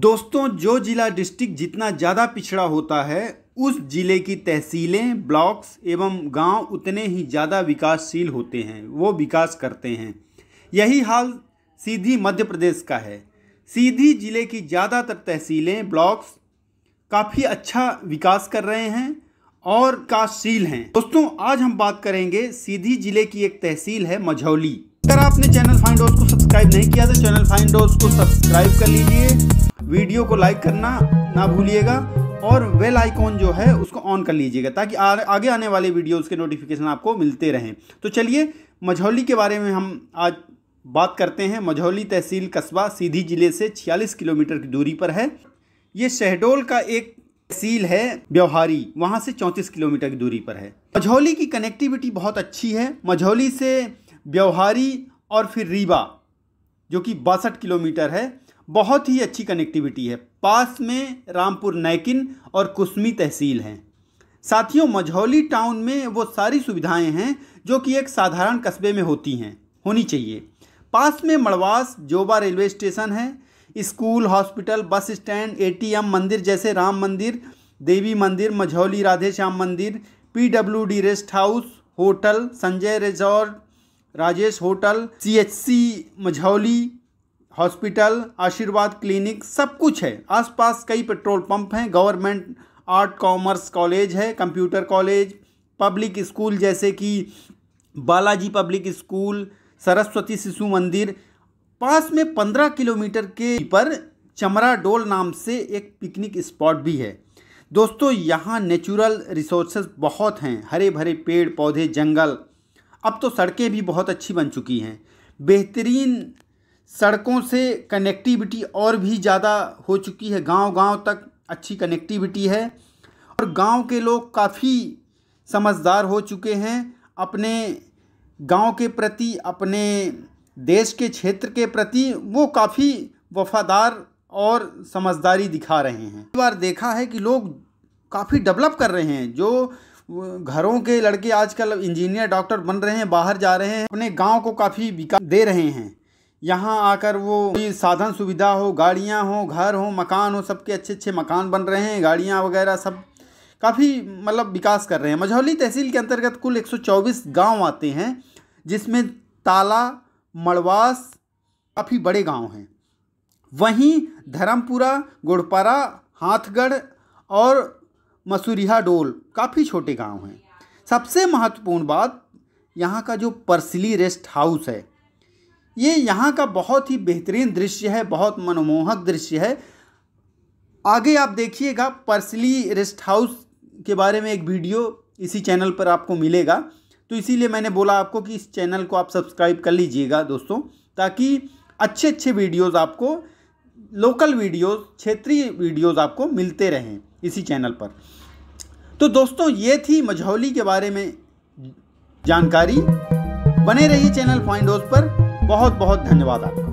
दोस्तों जो ज़िला डिस्ट्रिक्ट जितना ज़्यादा पिछड़ा होता है उस ज़िले की तहसीलें ब्लॉक्स एवं गांव उतने ही ज़्यादा विकासशील होते हैं वो विकास करते हैं यही हाल सीधी मध्य प्रदेश का है सीधी ज़िले की ज़्यादातर तहसीलें ब्लॉक्स काफ़ी अच्छा विकास कर रहे हैं और विकासशील हैं दोस्तों आज हम बात करेंगे सीधी ज़िले की एक तहसील है मझौली अगर आपने चैनल फाइंड को सब्सक्राइब नहीं किया तो चैनल फाइंड को सब्सक्राइब कर लीजिए वीडियो को लाइक करना ना भूलिएगा और वेल आइकॉन जो है उसको ऑन कर लीजिएगा ताकि आ, आगे आने वाले वीडियोज़ के नोटिफिकेशन आपको मिलते रहें तो चलिए मझौली के बारे में हम आज बात करते हैं मझौली तहसील कस्बा सीधी जिले से 46 किलोमीटर की दूरी पर है ये शहडोल का एक तहसील है ब्यौहारी वहाँ से चौंतीस किलोमीटर की दूरी पर है मझौली की कनेक्टिविटी बहुत अच्छी है मझौली से ब्यौहारी और फिर रीवा जो कि बासठ किलोमीटर है बहुत ही अच्छी कनेक्टिविटी है पास में रामपुर नैकिन और कुसमी तहसील हैं साथियों मझौली टाउन में वो सारी सुविधाएं हैं जो कि एक साधारण कस्बे में होती हैं होनी चाहिए पास में मड़वास जोबा रेलवे स्टेशन है स्कूल हॉस्पिटल बस स्टैंड ए मंदिर जैसे राम मंदिर देवी मंदिर मझौली राधे श्याम मंदिर P rest house hotel Sanjay resort Rajesh hotel C H C Majhauli hospital Ashirwad clinic सब कुछ है आसपास कई पेट्रोल पंप हैं गवर्नमेंट आर्ट कॉमर्स कॉलेज है कंप्यूटर कॉलेज पब्लिक स्कूल जैसे कि बालाजी पब्लिक स्कूल सरस्वती शिशु मंदिर पास में पंद्रह किलोमीटर के पर चमरा डोल नाम से एक पिकनिक स्पॉट भी है दोस्तों यहाँ नेचुरल रिसोर्सेज बहुत हैं हरे भरे पेड़ पौधे जंगल अब तो सड़कें भी बहुत अच्छी बन चुकी हैं बेहतरीन सड़कों से कनेक्टिविटी और भी ज़्यादा हो चुकी है गांव-गांव तक अच्छी कनेक्टिविटी है और गांव के लोग काफ़ी समझदार हो चुके हैं अपने गांव के प्रति अपने देश के क्षेत्र के प्रति वो काफ़ी वफादार और समझदारी दिखा रहे हैं एक बार देखा है कि लोग काफ़ी डेवलप कर रहे हैं जो घरों के लड़के आजकल इंजीनियर डॉक्टर बन रहे हैं बाहर जा रहे हैं अपने गांव को काफ़ी विकास दे रहे हैं यहाँ आकर वो साधन सुविधा हो गाड़ियाँ हो घर हो मकान हो सबके अच्छे अच्छे मकान बन रहे हैं गाड़ियाँ वगैरह सब काफ़ी मतलब विकास कर रहे हैं मझौली तहसील के अंतर्गत कुल 124 गांव आते हैं जिसमें ताला मड़वास काफ़ी बड़े गांव हैं वहीं धर्मपुरा गुड़पारा हाथगढ़ और मसूरिया डोल काफ़ी छोटे गांव हैं सबसे महत्वपूर्ण बात यहाँ का जो परसली रेस्ट हाउस है ये यहाँ का बहुत ही बेहतरीन दृश्य है बहुत मनमोहक दृश्य है आगे आप देखिएगा पर्सली रेस्ट हाउस के बारे में एक वीडियो इसी चैनल पर आपको मिलेगा तो इसीलिए मैंने बोला आपको कि इस चैनल को आप सब्सक्राइब कर लीजिएगा दोस्तों ताकि अच्छे अच्छे वीडियोज़ आपको लोकल वीडियोज़ क्षेत्रीय वीडियोज़ आपको मिलते रहें इसी चैनल पर तो दोस्तों ये थी मझौली के बारे में जानकारी बने रहिए चैनल फाइंड पर बहुत बहुत धन्यवाद आपका